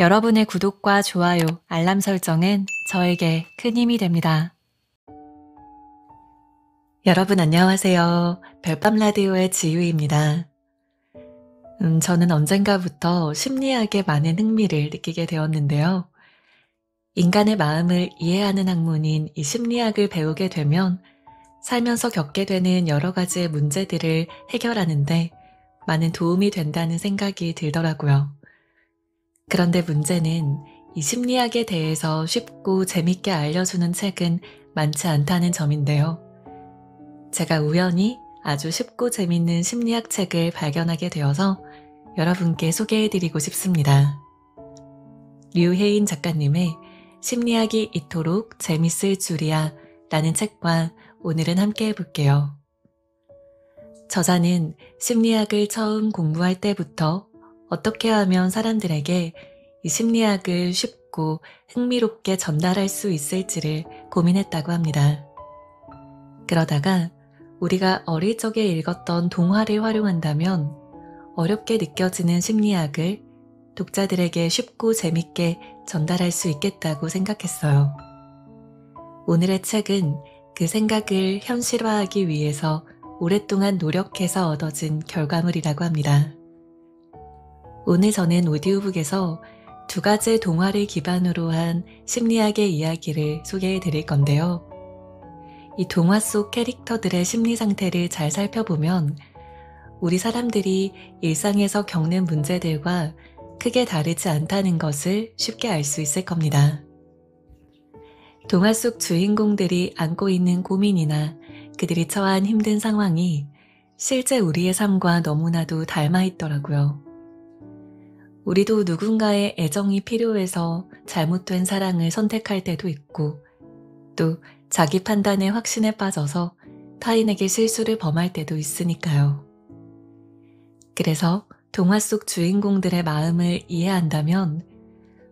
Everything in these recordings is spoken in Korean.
여러분의 구독과 좋아요, 알람 설정은 저에게 큰 힘이 됩니다. 여러분 안녕하세요. 별밤 라디오의 지유입니다. 음, 저는 언젠가부터 심리학에 많은 흥미를 느끼게 되었는데요. 인간의 마음을 이해하는 학문인 이 심리학을 배우게 되면 살면서 겪게 되는 여러 가지의 문제들을 해결하는데 많은 도움이 된다는 생각이 들더라고요. 그런데 문제는 이 심리학에 대해서 쉽고 재밌게 알려주는 책은 많지 않다는 점인데요. 제가 우연히 아주 쉽고 재밌는 심리학 책을 발견하게 되어서 여러분께 소개해드리고 싶습니다. 류혜인 작가님의 심리학이 이토록 재밌을 줄이야 라는 책과 오늘은 함께 해볼게요. 저자는 심리학을 처음 공부할 때부터 어떻게 하면 사람들에게 이 심리학을 쉽고 흥미롭게 전달할 수 있을지를 고민했다고 합니다. 그러다가 우리가 어릴 적에 읽었던 동화를 활용한다면 어렵게 느껴지는 심리학을 독자들에게 쉽고 재밌게 전달할 수 있겠다고 생각했어요. 오늘의 책은 그 생각을 현실화하기 위해서 오랫동안 노력해서 얻어진 결과물이라고 합니다. 오늘 저는 오디오북에서 두 가지 동화를 기반으로 한 심리학의 이야기를 소개해 드릴 건데요. 이 동화 속 캐릭터들의 심리 상태를 잘 살펴보면 우리 사람들이 일상에서 겪는 문제들과 크게 다르지 않다는 것을 쉽게 알 수 있을 겁니다. 동화 속 주인공들이 안고 있는 고민이나 그들이 처한 힘든 상황이 실제 우리의 삶과 너무나도 닮아 있더라고요. 우리도 누군가의 애정이 필요해서 잘못된 사랑을 선택할 때도 있고, 또 자기 판단의 확신에 빠져서 타인에게 실수를 범할 때도 있으니까요. 그래서 동화 속 주인공들의 마음을 이해한다면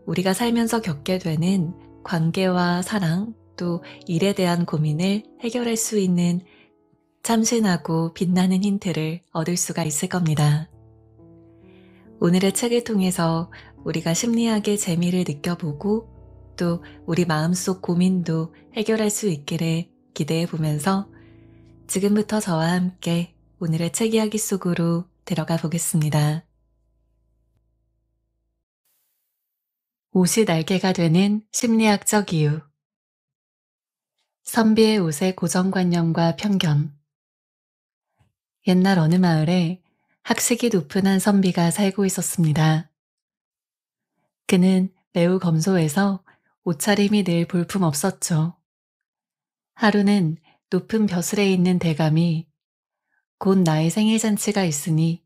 우리가 살면서 겪게 되는 관계와 사랑 또 일에 대한 고민을 해결할 수 있는 참신하고 빛나는 힌트를 얻을 수가 있을 겁니다. 오늘의 책을 통해서 우리가 심리학의 재미를 느껴보고 또 우리 마음속 고민도 해결할 수 있기를 기대해 보면서 지금부터 저와 함께 오늘의 책 이야기 속으로 들어가 보겠습니다. 옷이 날개가 되는 심리학적 이유 선비의 옷의 고정관념과 편견 옛날 어느 마을에 학식이 높은 한 선비가 살고 있었습니다. 그는 매우 검소해서 옷차림이 늘 볼품 없었죠. 하루는 높은 벼슬에 있는 대감이 곧 나의 생일잔치가 있으니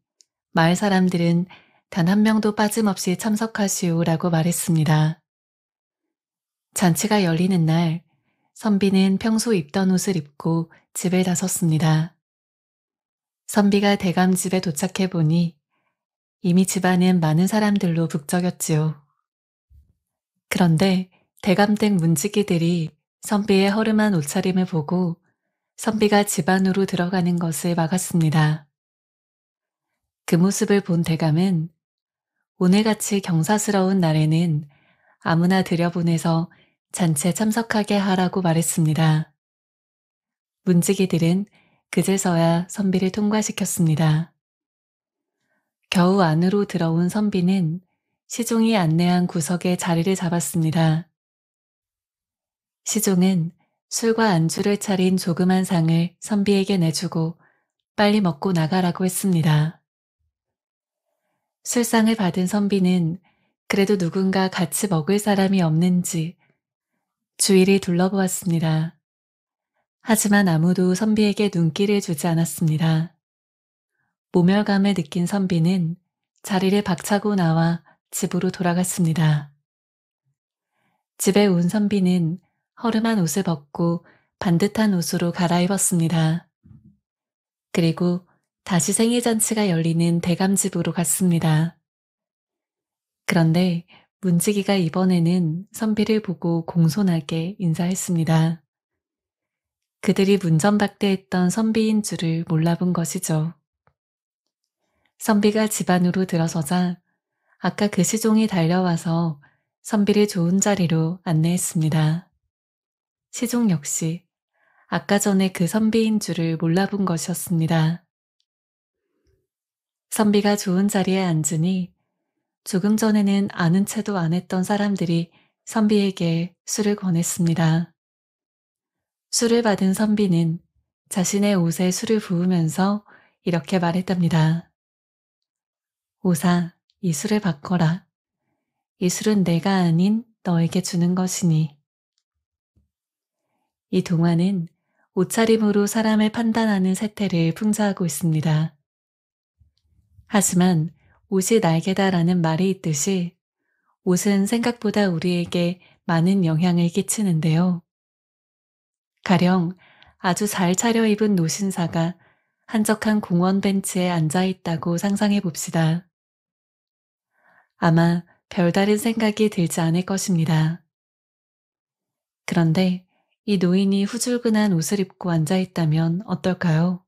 마을 사람들은 단 한 명도 빠짐없이 참석하시오라고 말했습니다. 잔치가 열리는 날 선비는 평소 입던 옷을 입고 집을 나섰습니다. 선비가 대감집에 도착해 보니 이미 집안은 많은 사람들로 북적였지요. 그런데 대감댁 문지기들이 선비의 허름한 옷차림을 보고 선비가 집 안으로 들어가는 것을 막았습니다. 그 모습을 본 대감은 오늘같이 경사스러운 날에는 아무나 들여보내서 잔치에 참석하게 하라고 말했습니다. 문지기들은 그제서야 선비를 통과시켰습니다. 겨우 안으로 들어온 선비는 시종이 안내한 구석에 자리를 잡았습니다. 시종은 술과 안주를 차린 조그만 상을 선비에게 내주고 빨리 먹고 나가라고 했습니다. 술상을 받은 선비는 그래도 누군가 같이 먹을 사람이 없는지 주위를 둘러보았습니다. 하지만 아무도 선비에게 눈길을 주지 않았습니다. 모멸감을 느낀 선비는 자리를 박차고 나와 집으로 돌아갔습니다. 집에 온 선비는 허름한 옷을 벗고 반듯한 옷으로 갈아입었습니다. 그리고 다시 생일잔치가 열리는 대감집으로 갔습니다. 그런데 문지기가 이번에는 선비를 보고 공손하게 인사했습니다. 그들이 문전박대했던 선비인 줄을 몰라본 것이죠. 선비가 집 안으로 들어서자 아까 그 시종이 달려와서 선비를 좋은 자리로 안내했습니다. 시종 역시 아까 전에 그 선비인 줄을 몰라본 것이었습니다. 선비가 좋은 자리에 앉으니 조금 전에는 아는 채도 안 했던 사람들이 선비에게 술을 권했습니다. 술을 받은 선비는 자신의 옷에 술을 부으면서 이렇게 말했답니다. 오사, 이 술을 바꿔라. 이 술은 내가 아닌 너에게 주는 것이니. 이 동화는 옷차림으로 사람을 판단하는 세태를 풍자하고 있습니다. 하지만 옷이 날개다라는 말이 있듯이 옷은 생각보다 우리에게 많은 영향을 끼치는데요. 가령 아주 잘 차려입은 노신사가 한적한 공원 벤치에 앉아 있다고 상상해 봅시다. 아마 별다른 생각이 들지 않을 것입니다. 그런데 이 노인이 후줄근한 옷을 입고 앉아 있다면 어떨까요?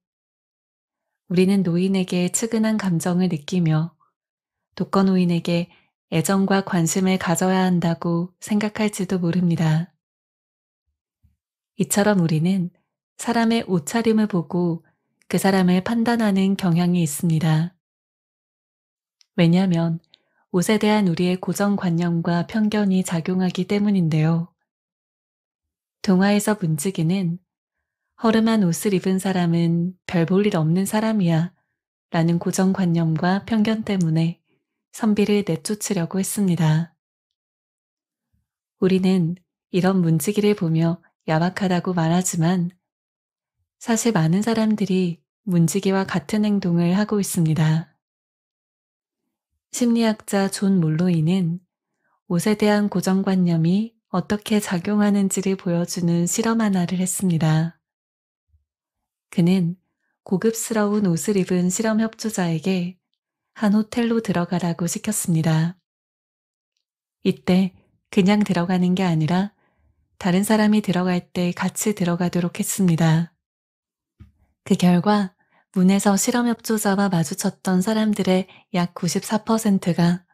우리는 노인에게 측은한 감정을 느끼며 독거노인에게 애정과 관심을 가져야 한다고 생각할지도 모릅니다. 이처럼 우리는 사람의 옷차림을 보고 그 사람을 판단하는 경향이 있습니다. 왜냐하면 옷에 대한 우리의 고정관념과 편견이 작용하기 때문인데요. 동화에서 문지기는 허름한 옷을 입은 사람은 별 볼 일 없는 사람이야 라는 고정관념과 편견 때문에 선비를 내쫓으려고 했습니다. 우리는 이런 문지기를 보며 야박하다고 말하지만 사실 많은 사람들이 문지기와 같은 행동을 하고 있습니다. 심리학자 존 몰로이는 옷에 대한 고정관념이 어떻게 작용하는지를 보여주는 실험 하나를 했습니다. 그는 고급스러운 옷을 입은 실험 협조자에게 한 호텔로 들어가라고 시켰습니다. 이때 그냥 들어가는 게 아니라 다른 사람이 들어갈 때 같이 들어가도록 했습니다. 그 결과 문에서 실험 협조자와 마주쳤던 사람들의 약 94%가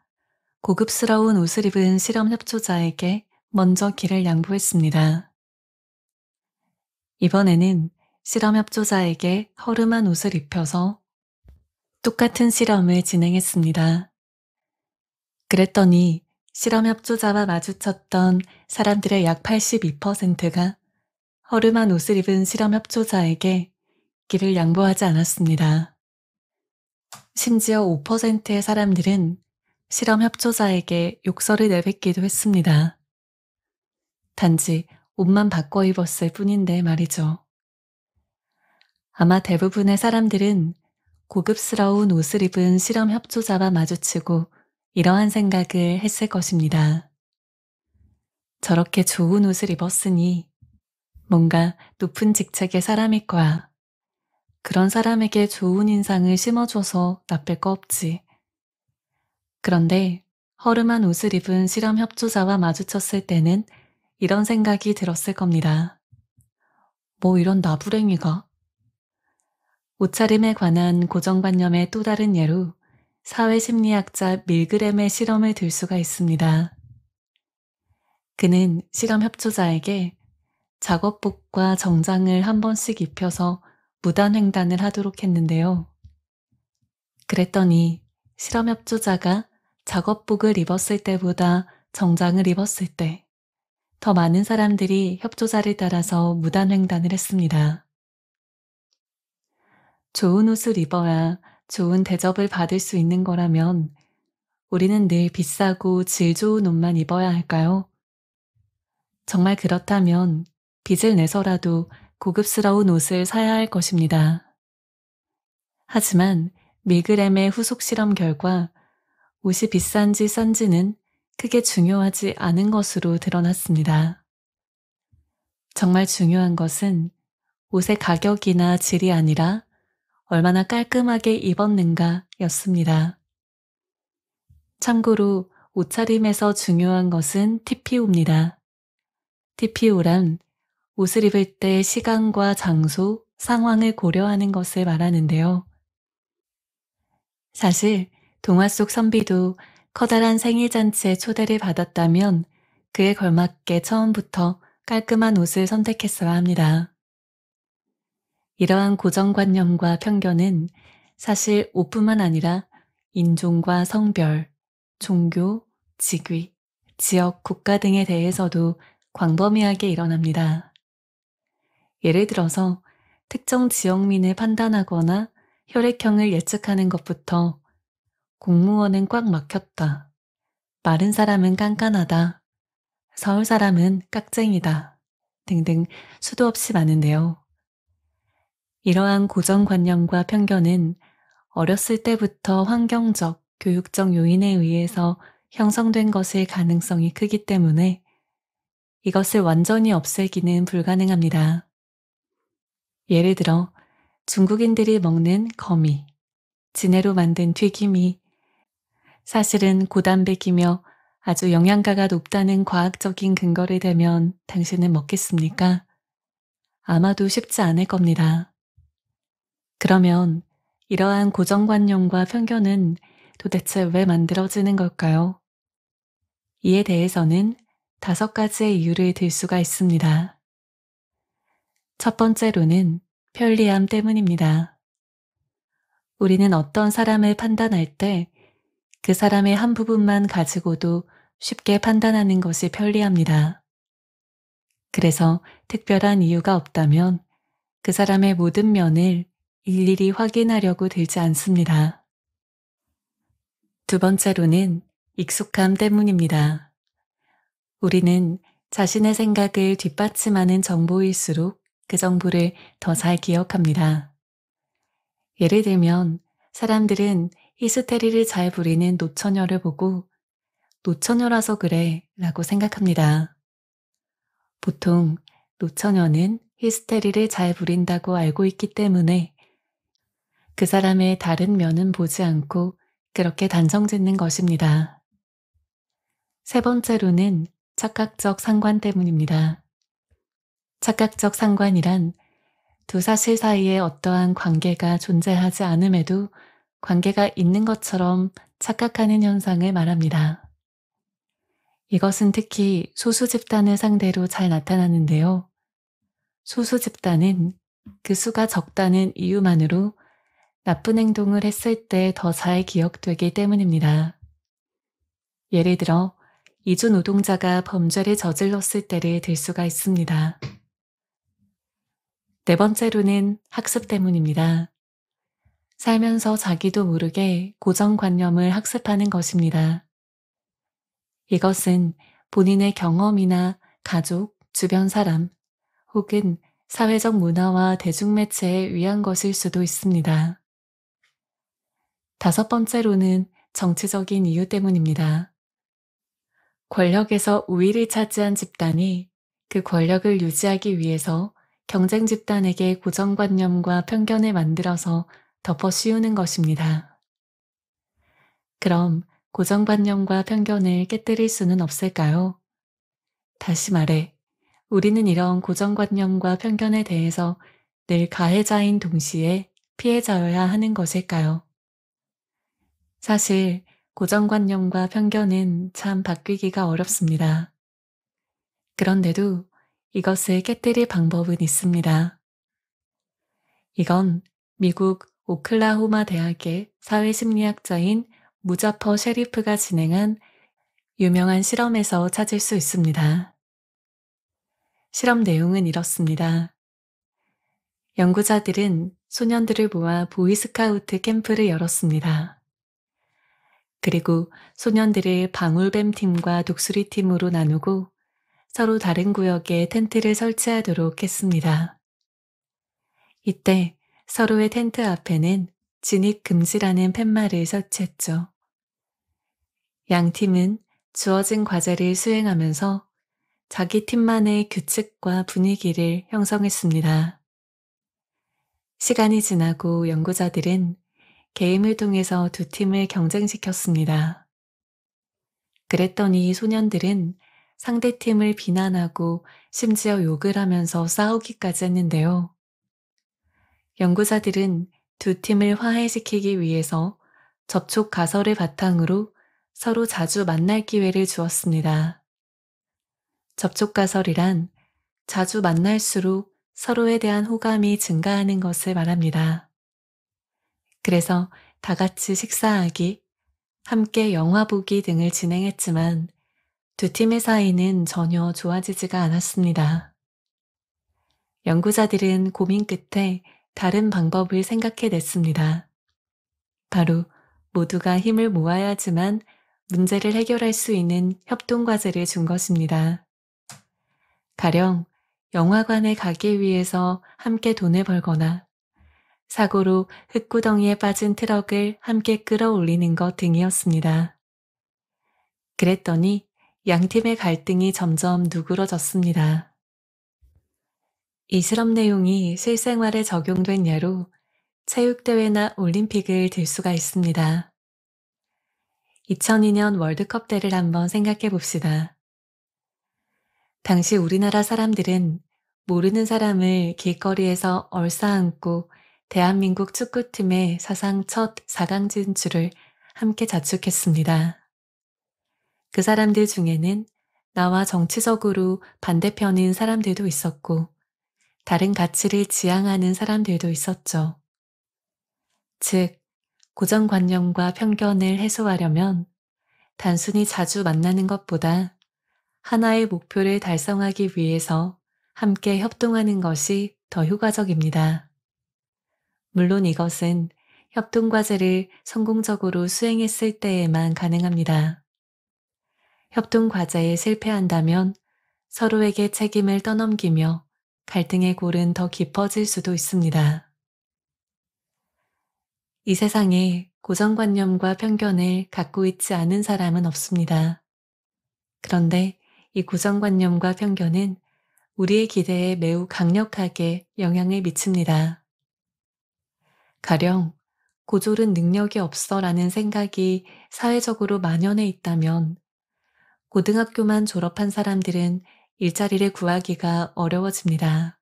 고급스러운 옷을 입은 실험 협조자에게 먼저 길을 양보했습니다. 이번에는 실험 협조자에게 허름한 옷을 입혀서 똑같은 실험을 진행했습니다. 그랬더니 실험 협조자와 마주쳤던 사람들의 약 82%가 허름한 옷을 입은 실험 협조자에게 길을 양보하지 않았습니다. 심지어 5%의 사람들은 실험 협조자에게 욕설을 내뱉기도 했습니다. 단지 옷만 바꿔 입었을 뿐인데 말이죠. 아마 대부분의 사람들은 고급스러운 옷을 입은 실험 협조자와 마주치고 이러한 생각을 했을 것입니다. 저렇게 좋은 옷을 입었으니 뭔가 높은 직책의 사람일 거야. 그런 사람에게 좋은 인상을 심어줘서 나쁠 거 없지. 그런데 허름한 옷을 입은 실험 협조자와 마주쳤을 때는 이런 생각이 들었을 겁니다. 뭐 이런 나부랭이가? 옷차림에 관한 고정관념의 또 다른 예로 사회심리학자 밀그램의 실험을 들 수가 있습니다. 그는 실험 협조자에게 작업복과 정장을 한 번씩 입혀서 무단횡단을 하도록 했는데요. 그랬더니 실험 협조자가 작업복을 입었을 때보다 정장을 입었을 때 더 많은 사람들이 협조자를 따라서 무단횡단을 했습니다. 좋은 옷을 입어야 좋은 대접을 받을 수 있는 거라면 우리는 늘 비싸고 질 좋은 옷만 입어야 할까요? 정말 그렇다면 빚을 내서라도 고급스러운 옷을 사야 할 것입니다. 하지만 밀그램의 후속 실험 결과 옷이 비싼지 싼지는 크게 중요하지 않은 것으로 드러났습니다. 정말 중요한 것은 옷의 가격이나 질이 아니라 얼마나 깔끔하게 입었는가 였습니다. 참고로 옷차림에서 중요한 것은 TPO입니다. TPO란 옷을 입을 때 시간과 장소, 상황을 고려하는 것을 말하는데요. 사실 동화 속 선비도 커다란 생일잔치에 초대를 받았다면 그에 걸맞게 처음부터 깔끔한 옷을 선택했어야 합니다. 이러한 고정관념과 편견은 사실 옷뿐만 아니라 인종과 성별, 종교, 직위, 지역, 국가 등에 대해서도 광범위하게 일어납니다. 예를 들어서 특정 지역민을 판단하거나 혈액형을 예측하는 것부터 공무원은 꽉 막혔다. 마른 사람은 깐깐하다. 서울 사람은 깍쟁이다. 등등 수도 없이 많은데요. 이러한 고정관념과 편견은 어렸을 때부터 환경적, 교육적 요인에 의해서 형성된 것일 가능성이 크기 때문에 이것을 완전히 없애기는 불가능합니다. 예를 들어 중국인들이 먹는 거미, 진해로 만든 튀김이 사실은 고단백이며 아주 영양가가 높다는 과학적인 근거를 대면 당신은 먹겠습니까? 아마도 쉽지 않을 겁니다. 그러면 이러한 고정관념과 편견은 도대체 왜 만들어지는 걸까요? 이에 대해서는 다섯 가지의 이유를 들 수가 있습니다. 첫 번째로는 편리함 때문입니다. 우리는 어떤 사람을 판단할 때 그 사람의 한 부분만 가지고도 쉽게 판단하는 것이 편리합니다. 그래서 특별한 이유가 없다면 그 사람의 모든 면을 일일이 확인하려고 들지 않습니다. 두 번째로는 익숙함 때문입니다. 우리는 자신의 생각을 뒷받침하는 정보일수록 그 정보를 더 잘 기억합니다. 예를 들면 사람들은 히스테리를 잘 부리는 노처녀를 보고 노처녀라서 그래 라고 생각합니다. 보통 노처녀는 히스테리를 잘 부린다고 알고 있기 때문에 그 사람의 다른 면은 보지 않고 그렇게 단정 짓는 것입니다. 세 번째로는 착각적 상관 때문입니다. 착각적 상관이란 두 사실 사이에 어떠한 관계가 존재하지 않음에도 관계가 있는 것처럼 착각하는 현상을 말합니다. 이것은 특히 소수 집단을 상대로 잘 나타나는데요. 소수 집단은 그 수가 적다는 이유만으로 나쁜 행동을 했을 때 더 잘 기억되기 때문입니다. 예를 들어, 이주 노동자가 범죄를 저질렀을 때를 들 수가 있습니다. 네 번째로는 학습 때문입니다. 살면서 자기도 모르게 고정관념을 학습하는 것입니다. 이것은 본인의 경험이나 가족, 주변 사람, 혹은 사회적 문화와 대중매체에 의한 것일 수도 있습니다. 다섯 번째로는 정치적인 이유 때문입니다. 권력에서 우위를 차지한 집단이 그 권력을 유지하기 위해서 경쟁 집단에게 고정관념과 편견을 만들어서 덮어 씌우는 것입니다. 그럼 고정관념과 편견을 깨뜨릴 수는 없을까요? 다시 말해, 우리는 이런 고정관념과 편견에 대해서 늘 가해자인 동시에 피해자여야 하는 것일까요? 사실 고정관념과 편견은 참 바뀌기가 어렵습니다. 그런데도 이것을 깨뜨릴 방법은 있습니다. 이건 미국 오클라호마 대학의 사회심리학자인 무자퍼 셰리프가 진행한 유명한 실험에서 찾을 수 있습니다. 실험 내용은 이렇습니다. 연구자들은 소년들을 모아 보이스카우트 캠프를 열었습니다. 그리고 소년들을 방울뱀 팀과 독수리 팀으로 나누고 서로 다른 구역에 텐트를 설치하도록 했습니다. 이때 서로의 텐트 앞에는 진입 금지라는 팻말을 설치했죠. 양 팀은 주어진 과제를 수행하면서 자기 팀만의 규칙과 분위기를 형성했습니다. 시간이 지나고 연구자들은 게임을 통해서 두 팀을 경쟁시켰습니다. 그랬더니 소년들은 상대팀을 비난하고 심지어 욕을 하면서 싸우기까지 했는데요. 연구자들은 두 팀을 화해시키기 위해서 접촉 가설을 바탕으로 서로 자주 만날 기회를 주었습니다. 접촉 가설이란 자주 만날수록 서로에 대한 호감이 증가하는 것을 말합니다. 그래서 다 같이 식사하기, 함께 영화 보기 등을 진행했지만 두 팀의 사이는 전혀 좋아지지가 않았습니다. 연구자들은 고민 끝에 다른 방법을 생각해냈습니다. 바로 모두가 힘을 모아야지만 문제를 해결할 수 있는 협동과제를 준 것입니다. 가령 영화관에 가기 위해서 함께 돈을 벌거나 사고로 흙구덩이에 빠진 트럭을 함께 끌어올리는 것 등이었습니다. 그랬더니 양팀의 갈등이 점점 누그러졌습니다. 이 실험 내용이 실생활에 적용된 예로 체육대회나 올림픽을 들 수가 있습니다. 2002년 월드컵 때를 한번 생각해 봅시다. 당시 우리나라 사람들은 모르는 사람을 길거리에서 얼싸안고 대한민국 축구팀의 사상 첫 4강 진출을 함께 자축했습니다. 그 사람들 중에는 나와 정치적으로 반대편인 사람들도 있었고, 다른 가치를 지향하는 사람들도 있었죠. 즉, 고정관념과 편견을 해소하려면 단순히 자주 만나는 것보다 하나의 목표를 달성하기 위해서 함께 협동하는 것이 더 효과적입니다. 물론 이것은 협동과제를 성공적으로 수행했을 때에만 가능합니다. 협동과제에 실패한다면 서로에게 책임을 떠넘기며 갈등의 골은 더 깊어질 수도 있습니다. 이 세상에 고정관념과 편견을 갖고 있지 않은 사람은 없습니다. 그런데 이 고정관념과 편견은 우리의 기대에 매우 강력하게 영향을 미칩니다. 가령 고졸은 능력이 없어라는 생각이 사회적으로 만연해 있다면 고등학교만 졸업한 사람들은 일자리를 구하기가 어려워집니다.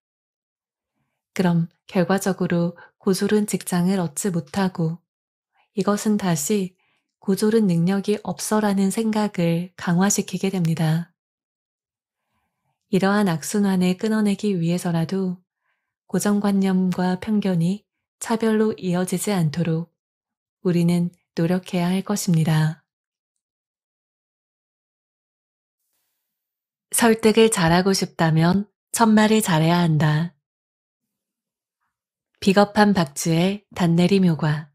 그럼 결과적으로 고졸은 직장을 얻지 못하고 이것은 다시 고졸은 능력이 없어라는 생각을 강화시키게 됩니다. 이러한 악순환을 끊어내기 위해서라도 고정관념과 편견이 차별로 이어지지 않도록 우리는 노력해야 할 것입니다. 설득을 잘하고 싶다면 첫말을 잘해야 한다. 비겁한 박쥐의 단내림 효과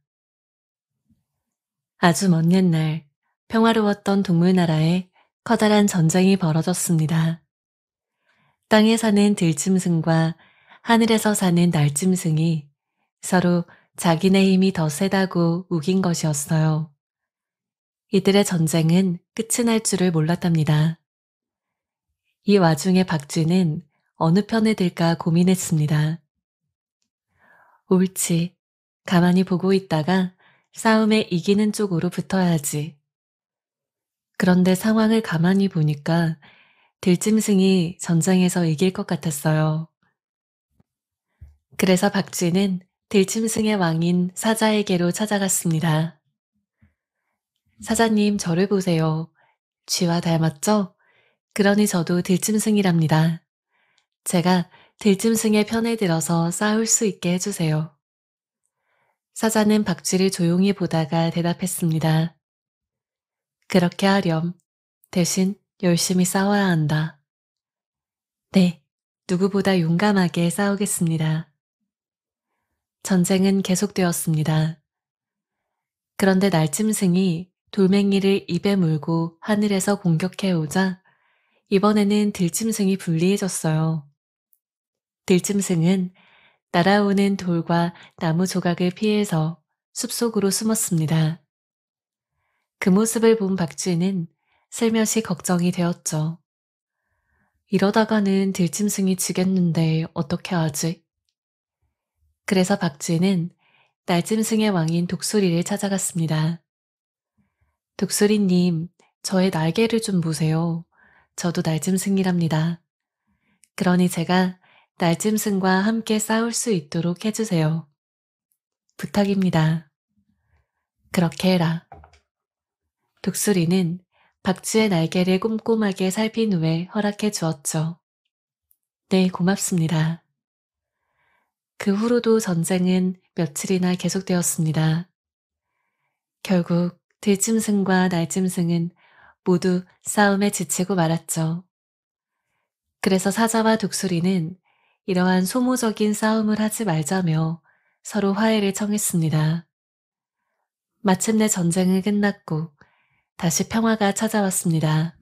아주 먼 옛날 평화로웠던 동물나라에 커다란 전쟁이 벌어졌습니다. 땅에 사는 들짐승과 하늘에서 사는 날짐승이 서로 자기네 힘이 더 세다고 우긴 것이었어요. 이들의 전쟁은 끝이 날 줄을 몰랐답니다. 이 와중에 박쥐는 어느 편에 들까 고민했습니다. 옳지. 가만히 보고 있다가 싸움에 이기는 쪽으로 붙어야지. 그런데 상황을 가만히 보니까 들짐승이 전쟁에서 이길 것 같았어요. 그래서 박쥐는 들짐승의 왕인 사자에게로 찾아갔습니다. 사자님 저를 보세요. 쥐와 닮았죠? 그러니 저도 들짐승이랍니다. 제가 들짐승의 편에 들어서 싸울 수 있게 해주세요. 사자는 박쥐를 조용히 보다가 대답했습니다. 그렇게 하렴. 대신 열심히 싸워야 한다. 네, 누구보다 용감하게 싸우겠습니다. 전쟁은 계속되었습니다. 그런데 날짐승이 돌멩이를 입에 물고 하늘에서 공격해 오자 이번에는 들짐승이 불리해졌어요. 들짐승은 날아오는 돌과 나무 조각을 피해서 숲속으로 숨었습니다. 그 모습을 본 박쥐는 슬며시 걱정이 되었죠. 이러다가는 들짐승이 지겠는데 어떻게 하지? 그래서 박쥐는 날짐승의 왕인 독수리를 찾아갔습니다. 독수리님, 저의 날개를 좀 보세요. 저도 날짐승이랍니다. 그러니 제가 날짐승과 함께 싸울 수 있도록 해주세요. 부탁입니다. 그렇게 해라. 독수리는 박쥐의 날개를 꼼꼼하게 살핀 후에 허락해 주었죠. 네, 고맙습니다. 그 후로도 전쟁은 며칠이나 계속되었습니다. 결국 들짐승과 날짐승은 모두 싸움에 지치고 말았죠. 그래서 사자와 독수리는 이러한 소모적인 싸움을 하지 말자며 서로 화해를 청했습니다. 마침내 전쟁은 끝났고 다시 평화가 찾아왔습니다.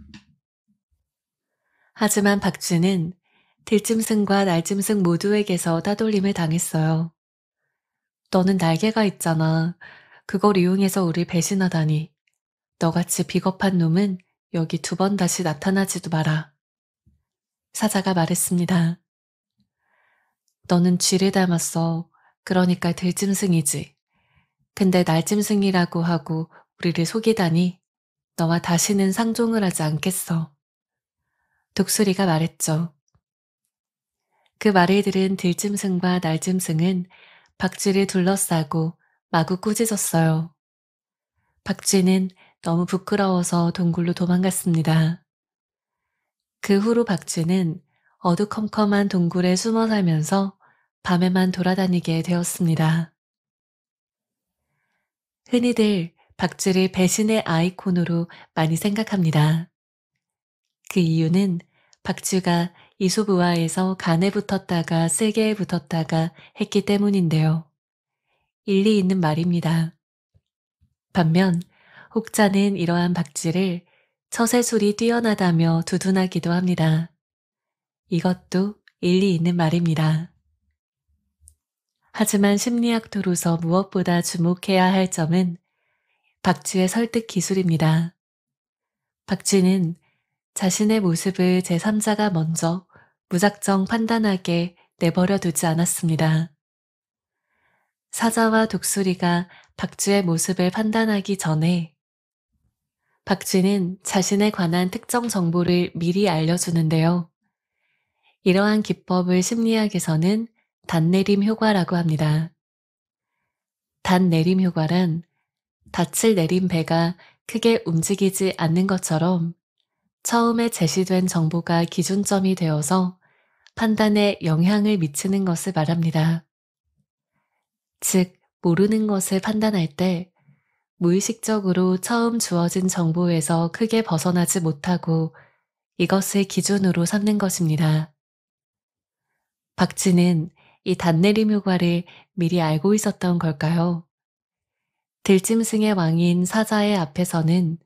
하지만 박쥐는 들짐승과 날짐승 모두에게서 따돌림을 당했어요. 너는 날개가 있잖아. 그걸 이용해서 우리 배신하다니. 너같이 비겁한 놈은 여기 두 번 다시 나타나지도 마라. 사자가 말했습니다. 너는 쥐를 닮았어. 그러니까 들짐승이지. 근데 날짐승이라고 하고 우리를 속이다니 너와 다시는 상종을 하지 않겠어. 독수리가 말했죠. 그 말을 들은 들짐승과 날짐승은 박쥐를 둘러싸고 마구 꾸짖었어요. 박쥐는 너무 부끄러워서 동굴로 도망갔습니다. 그 후로 박쥐는 어두컴컴한 동굴에 숨어 살면서 밤에만 돌아다니게 되었습니다. 흔히들 박쥐를 배신의 아이콘으로 많이 생각합니다. 그 이유는 박쥐가 이소부화에서 간에 붙었다가 세게 붙었다가 했기 때문인데요. 일리 있는 말입니다. 반면 혹자는 이러한 박쥐를 처세술이 뛰어나다며 두둔하기도 합니다. 이것도 일리 있는 말입니다. 하지만 심리학도로서 무엇보다 주목해야 할 점은 박쥐의 설득 기술입니다. 박쥐는 자신의 모습을 제3자가 먼저 무작정 판단하게 내버려 두지 않았습니다. 사자와 독수리가 박쥐의 모습을 판단하기 전에 박쥐는 자신에 관한 특정 정보를 미리 알려주는데요. 이러한 기법을 심리학에서는 단내림 효과라고 합니다. 단내림 효과란 닻을 내린 배가 크게 움직이지 않는 것처럼 처음에 제시된 정보가 기준점이 되어서 판단에 영향을 미치는 것을 말합니다. 즉, 모르는 것을 판단할 때 무의식적으로 처음 주어진 정보에서 크게 벗어나지 못하고 이것을 기준으로 삼는 것입니다. 박쥐는 이 단내림 효과를 미리 알고 있었던 걸까요? 들짐승의 왕인 사자의 앞에서는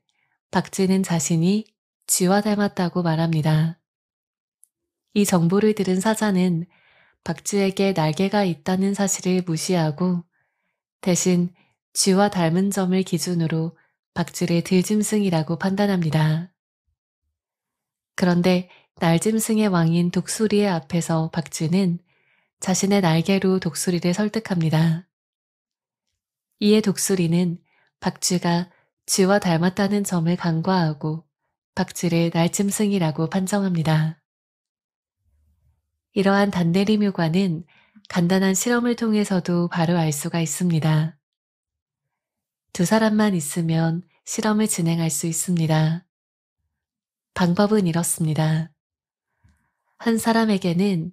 박쥐는 자신이 쥐와 닮았다고 말합니다. 이 정보를 들은 사자는 박쥐에게 날개가 있다는 사실을 무시하고 대신 쥐와 닮은 점을 기준으로 박쥐를 들짐승이라고 판단합니다. 그런데 날짐승의 왕인 독수리의 앞에서 박쥐는 자신의 날개로 독수리를 설득합니다. 이에 독수리는 박쥐가 쥐와 닮았다는 점을 간과하고 박쥐를 날짐승이라고 판정합니다. 이러한 단내림 효과는 간단한 실험을 통해서도 바로 알 수가 있습니다. 두 사람만 있으면 실험을 진행할 수 있습니다. 방법은 이렇습니다. 한 사람에게는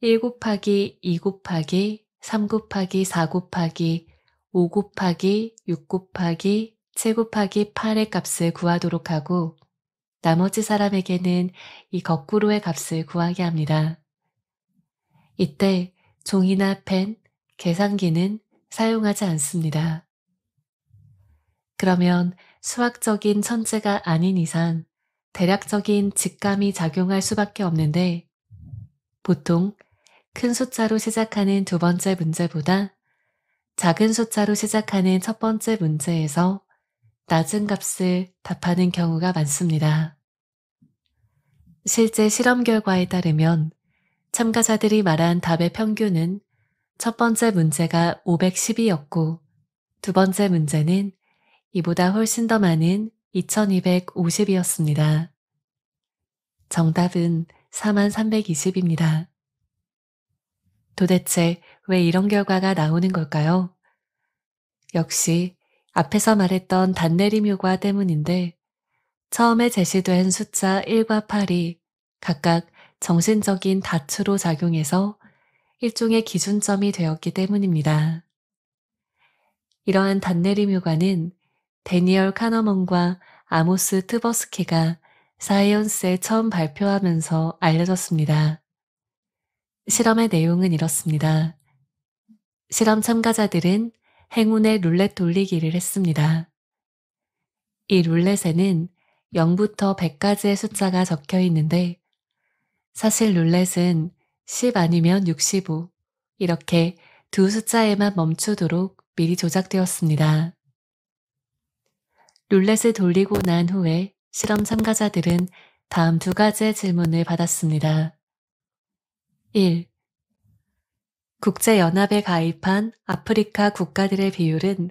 1 곱하기 2 곱하기 3 곱하기 4 곱하기 5 곱하기 6 곱하기 7 곱하기 8의 값을 구하도록 하고 나머지 사람에게는 이 거꾸로의 값을 구하게 합니다. 이때 종이나 펜, 계산기는 사용하지 않습니다. 그러면 수학적인 천재가 아닌 이상 대략적인 직감이 작용할 수밖에 없는데 보통 큰 숫자로 시작하는 두 번째 문제보다 작은 숫자로 시작하는 첫 번째 문제에서 낮은 값을 답하는 경우가 많습니다. 실제 실험 결과에 따르면 참가자들이 말한 답의 평균은 첫 번째 문제가 510이었고 두 번째 문제는 이보다 훨씬 더 많은 2250이었습니다. 정답은 4320입니다. 도대체 왜 이런 결과가 나오는 걸까요? 역시 앞에서 말했던 단내림 효과 때문인데 처음에 제시된 숫자 1과 8이 각각 정신적인 다투로 작용해서 일종의 기준점이 되었기 때문입니다. 이러한 단내림 효과는 데니얼 카너먼과 아모스 트버스키가 사이언스에 처음 발표하면서 알려졌습니다. 실험의 내용은 이렇습니다. 실험 참가자들은 행운의 룰렛 돌리기를 했습니다. 이 룰렛에는 0부터 100까지의 숫자가 적혀 있는데 사실 룰렛은 10 아니면 65 이렇게 두 숫자에만 멈추도록 미리 조작되었습니다. 룰렛을 돌리고 난 후에 실험 참가자들은 다음 두 가지의 질문을 받았습니다. 1. 국제연합에 가입한 아프리카 국가들의 비율은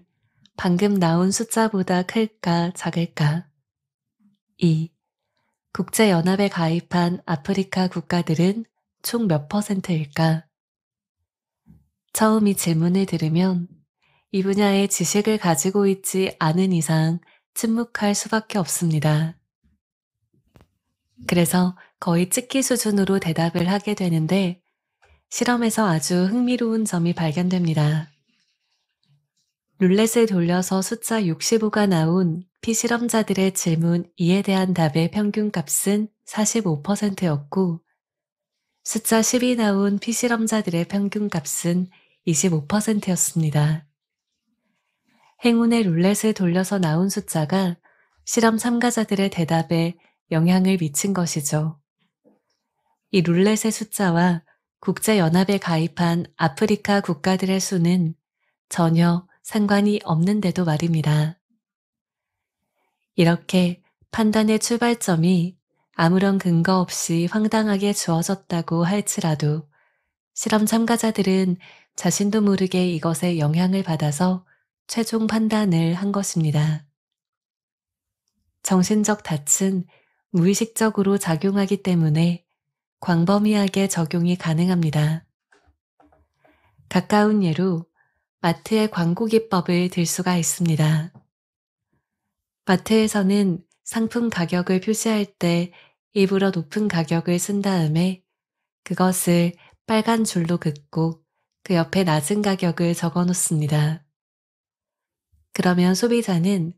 방금 나온 숫자보다 클까 작을까? 2. 국제연합에 가입한 아프리카 국가들은 총 몇 퍼센트일까? 처음 이 질문을 들으면 이 분야의 지식을 가지고 있지 않은 이상 침묵할 수밖에 없습니다. 그래서 거의 찍기 수준으로 대답을 하게 되는데 실험에서 아주 흥미로운 점이 발견됩니다. 룰렛을 돌려서 숫자 65가 나온 피실험자들의 질문 2에 대한 답의 평균값은 45%였고 숫자 10이 나온 피실험자들의 평균값은 25%였습니다. 행운의 룰렛을 돌려서 나온 숫자가 실험 참가자들의 대답에 영향을 미친 것이죠. 이 룰렛의 숫자와 국제연합에 가입한 아프리카 국가들의 수는 전혀 상관이 없는데도 말입니다. 이렇게 판단의 출발점이 아무런 근거 없이 황당하게 주어졌다고 할지라도 실험 참가자들은 자신도 모르게 이것에 영향을 받아서 최종 판단을 한 것입니다. 정신적 닻은 무의식적으로 작용하기 때문에 광범위하게 적용이 가능합니다. 가까운 예로 마트의 광고 기법을 들 수가 있습니다. 마트에서는 상품 가격을 표시할 때 일부러 높은 가격을 쓴 다음에 그것을 빨간 줄로 긋고 그 옆에 낮은 가격을 적어 놓습니다. 그러면 소비자는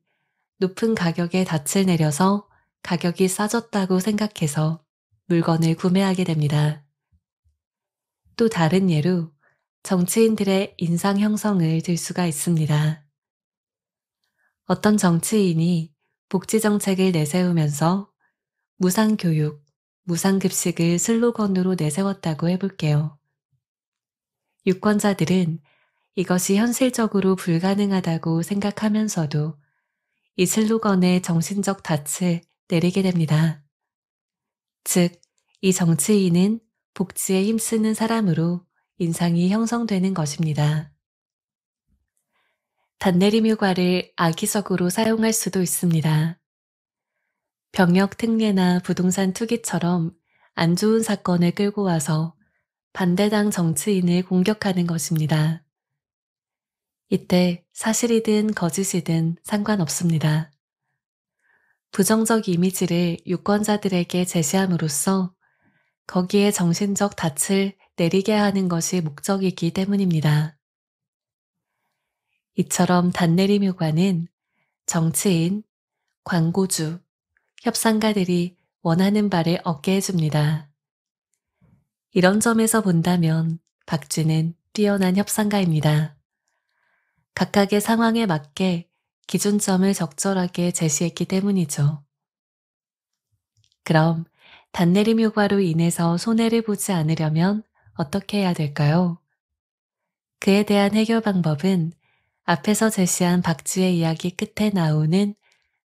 높은 가격에 닻을 내려서 가격이 싸졌다고 생각해서 물건을 구매하게 됩니다. 또 다른 예로 정치인들의 인상 형성을 들 수가 있습니다. 어떤 정치인이 복지정책을 내세우면서 무상교육, 무상급식을 슬로건으로 내세웠다고 해볼게요. 유권자들은 이것이 현실적으로 불가능하다고 생각하면서도 이 슬로건의 정신적 닻을 내리게 됩니다. 즉, 이 정치인은 복지에 힘쓰는 사람으로 인상이 형성되는 것입니다. 단내림효과를 악의적으로 사용할 수도 있습니다. 병역 특례나 부동산 투기처럼 안 좋은 사건을 끌고 와서 반대당 정치인을 공격하는 것입니다. 이때 사실이든 거짓이든 상관없습니다. 부정적 이미지를 유권자들에게 제시함으로써 거기에 정신적 닻을 내리게 하는 것이 목적이기 때문입니다. 이처럼 단내림효과는 정치인, 광고주, 협상가들이 원하는 바를 얻게 해줍니다. 이런 점에서 본다면 박쥐는 뛰어난 협상가입니다. 각각의 상황에 맞게 기준점을 적절하게 제시했기 때문이죠. 그럼 단내림 효과로 인해서 손해를 보지 않으려면 어떻게 해야 될까요? 그에 대한 해결 방법은 앞에서 제시한 박쥐의 이야기 끝에 나오는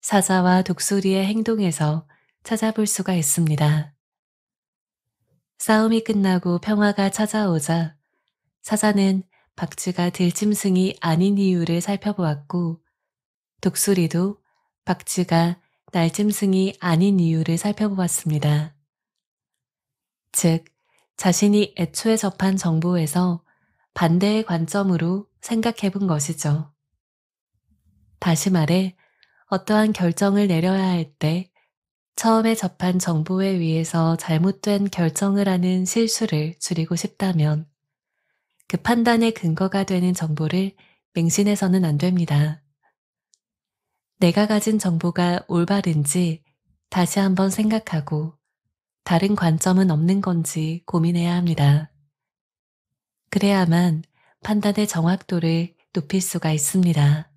사자와 독수리의 행동에서 찾아볼 수가 있습니다. 싸움이 끝나고 평화가 찾아오자 사자는 박쥐가 들짐승이 아닌 이유를 살펴보았고 독수리도 박쥐가 날짐승이 아닌 이유를 살펴보았습니다. 즉, 자신이 애초에 접한 정보에서 반대의 관점으로 생각해 본 것이죠. 다시 말해, 어떠한 결정을 내려야 할 때 처음에 접한 정보에 의해서 잘못된 결정을 하는 실수를 줄이고 싶다면 그 판단의 근거가 되는 정보를 맹신해서는 안 됩니다. 내가 가진 정보가 올바른지 다시 한번 생각하고 다른 관점은 없는 건지 고민해야 합니다. 그래야만 판단의 정확도를 높일 수가 있습니다.